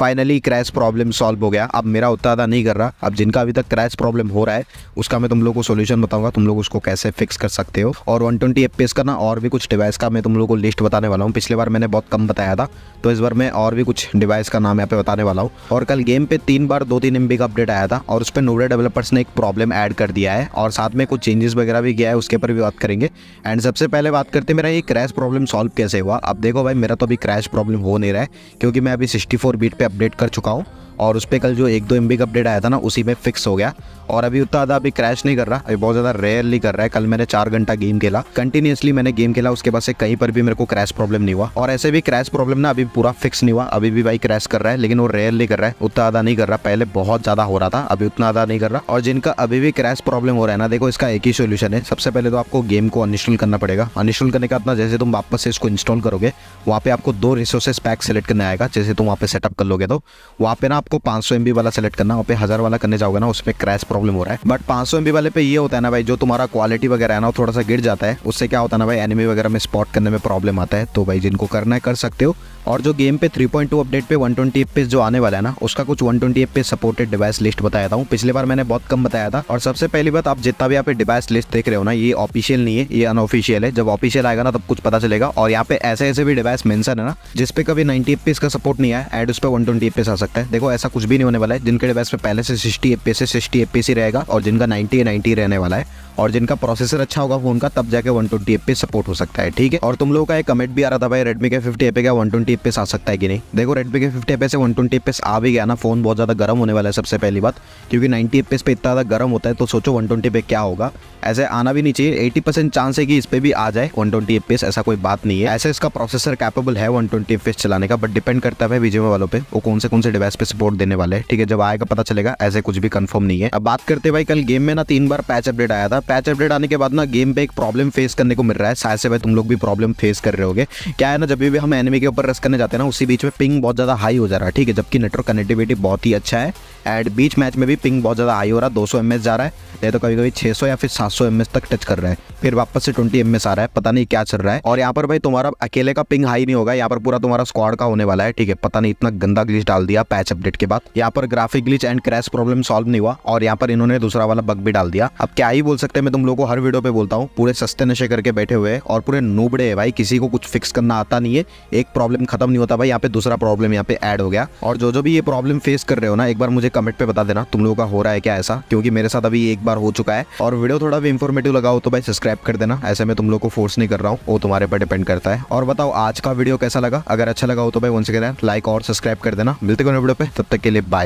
finally crash problem solve हो गया अब मेरा उतना अदा नहीं कर रहा अब जिनका अभी तक क्रैश प्रॉब्लम हो रहा है उसका मैं तुम लोग को सोल्यूशन बताऊंगा तुम लोग उसको कैसे फिक्स कर सकते हो और वन ट्वेंटी करना और भी कुछ डिवाइस का मैं तुम लोग को लिस्ट बताने वाला हूँ पिछले बार मैंने बहुत कम बताया था तो इस बार मैं और भी कुछ डिवाइस का नाम यहाँ पे बताने वाला हूँ और कल गेम पे तीन बार दो तीन एम का अपडेट आया था और उस पर नोडे डेवलपर्स ने एक प्रॉब्लम ऐड कर दिया है और साथ में कुछ चेंजेस वगैरह भी किया है उसके ऊपर भी बात करेंगे एंड सबसे पहले बात करते मेरा ये क्रैश प्रॉब्लम सॉल्व कैसे हुआ अब देखो भाई मेरा तो अभी क्रैश प्रॉब्लम हो नहीं रहा है क्योंकि मैं अभी सिक्सटी बीट पर अपडेट कर चुका हूँ और उस पर कल जो एक दो एम का अपडेट आया था ना उसी में फिक्स हो गया और अभी उतना ज़्यादा अभी क्रैश नहीं कर रहा अभी बहुत ज़्यादा रेयरली कर रहा है कल मैंने चार घंटा गेम खेला कंटिन्यूसली मैंने गेम खेला उसके बाद से कहीं पर भी मेरे को क्रैश प्रॉब्लम नहीं हुआ और ऐसे भी क्रैश प्रॉब्लम ना अभी पूरा फिक्स नहीं हुआ अभी भी भाई क्रैश कर रहा है लेकिन वो रेयरली कर रहा है उतना ज़्यादा नहीं कर रहा पहले बहुत ज़्यादा हो रहा था अभी उतना ज़्यादा नहीं कर रहा और जिनका अभी भी क्रैश प्रॉब्लम हो रहा है ना देखो इसका एक ही सोल्यूशन है सबसे पहले तो आपको गेम को अनस्टॉल करना पड़ेगा अनस्टॉल करने का अपना जैसे तुम वापस से इसको इंस्टॉल करोगे वहाँ पे आपको दो रिसोर्सेस पैक सेलेक्ट करने आएगा जैसे तुम वहाँ पे सेटअप कर लोगे तो वहाँ पे ना आप आपको पाँच सौ वाला सेलेक्ट करना वहाँ पे हज़ार वाला करने जाओगे ना उसमें क्रैश प्रॉब्लम हो रहा है बट पांच सौ वाले पे ये होता है ना भाई जो तुम्हारा क्वालिटी वगैरह है ना थोड़ा सा गिर जाता है उससे क्या होता है ना भाई एनिमी वगैरह में स्पॉट करने में प्रॉब्लम आता है तो भाई जिनको करना है कर सकते हो और जो गेम पे 3.2 अपडेट पे 120 ट्वेंटी जो आने वाला है ना उसका कुछ 120 ट्वेंटी पे सपोर्टेड डिवाइस लिस्ट बताया था पिछले बार मैंने बहुत कम बताया था और सबसे पहली बात आप जितना भी यहाँ पे डिवाइस लिस्ट देख रहे हो ना ये ऑफिशियल नहीं है ये अनऑफिशियल है जब ऑफिशियल आएगा ना तब कुछ पता चलेगा और यहाँ पे ऐसे ऐसे भी डिवाइस मेंशन है ना जिसपे कभी नाइनटी एफ का सपोर्ट नहीं आया एड उस पर वन ट्वेंटी पे आ सकता है देखो ऐसा कुछ भी नहीं होने वाला है जिनके डिवाइस पे पहले से सिक्सटी एफ से सिक्सटी एफ रहेगा और जिनका नाइन्टी नाइनटी रहने वाला है और जिनका प्रोसेसर अच्छा होगा फोन का तब जाके वन ट्वेंटी पे सपोर्ट हो सकता है ठीक है और तुम लोगों का एक कमेंट भी आ रहा था भाई रेडमी के फिफ्टी एपे का वन ट्वेंटी पे आ सकता है कि नहीं देखो रेडमी के फिफ्टी एपे से वन ट्वेंटी पे आ भी गया ना फोन बहुत ज़्यादा गर्म होने वाला है सबसे पहली बात क्योंकि नाइनटी एपे पे इतना ज़्यादा गर्म होता है तो सोचो वन ट्वेंटी पे क्या होगा ऐसे आना भी नहीं चाहिए एटी परसेंट चांस है कि इस पर भी आ जाए वन ट्वेंटी एपीएस ऐसा कोई बात नहीं है ऐसे इसका प्रोसेसर कैपेबल है वन ट्वेंटी एपीएस चलाने का बट डिपेंड करता है विजय वालों पे वो कौन से कौन से डिवाइस पे सपोर्ट देने वाले ठीक है जब आएगा पता चलेगा ऐसे कुछ भी कंफर्म नहीं है अब बात करते भाई कल गेम में ना तीन बार पैच अपडेट आया था पैच अपडेट आने के बाद ना गेम पे एक प्रॉब्लम फेस करने को मिल रहा है शायद से भाई तुम लोग भी प्रॉब्लम फेस कर रहे होगे क्या है ना जब भी हम एनिमी के ऊपर रस करने जाते हैं ना उसी बीच में पिंग बहुत ज़्यादा हाई हो जा रहा है ठीक है जबकि नेटवर्क कनेक्टिविटी बहुत ही अच्छा है एड बीच मैच में भी पिंग बहुत ज़्यादा हाई हो रहा है दो सौ जा रहा है नहीं तो कभी कभी छः या फिर सात सौ तक टच कर रहे हैं फिर वापस से ट्वेंटी एमएस आ रहा है पता नहीं क्या चल रहा है और यहाँ पर भाई तुम्हारा अकेले का पिंग हाई नहीं होगा यहाँ पर पूरा तुम्हारा स्क्वाड का होने वाला है ठीक है पता नहीं इतना गंदा ग्लिच डाल दिया पैच अपडेट के बाद यहाँ पर graphic glitch and crash problem solve नहीं हुआ और यहाँ पर इन्होंने दूसरा वाला बग भी डाल दिया अब क्या ही बोल सकते सकते मैं तुम लोगों को हर वीडियो पे बोलता हूँ पूरे सस्ते नशे करके बैठे हुए हैं और पूरे नोबड़े है भाई किसी को कुछ फिक्स करना आता नहीं है एक प्रॉब्लम खत्म नहीं होता भाई यहाँ पे दूसरा प्रॉब्लम यहाँ पे ऐड हो गया और जो जो भी ये प्रॉब्लम फेस कर रहे हो ना एक बार मुझे कमेंट पे बता देना तुम लोगों का हो रहा है क्या ऐसा क्योंकि मेरे साथ अभी एक बार हो चुका है और वीडियो थोड़ा भी इन्फॉर्मेटिव लगा हो तो भाई सब्सक्राइब कर देना ऐसे में तुम लोग को फोर्स नहीं कर रहा हूँ वो तुम्हारे पर डिपेंड करता है और बताओ आज का वीडियो कैसा लगा अगर अच्छा लगा हो तो भाई उनसे कहना लाइक और सब्सक्राइब कर देना मिलते वीडियो पे तब तक के लिए बाय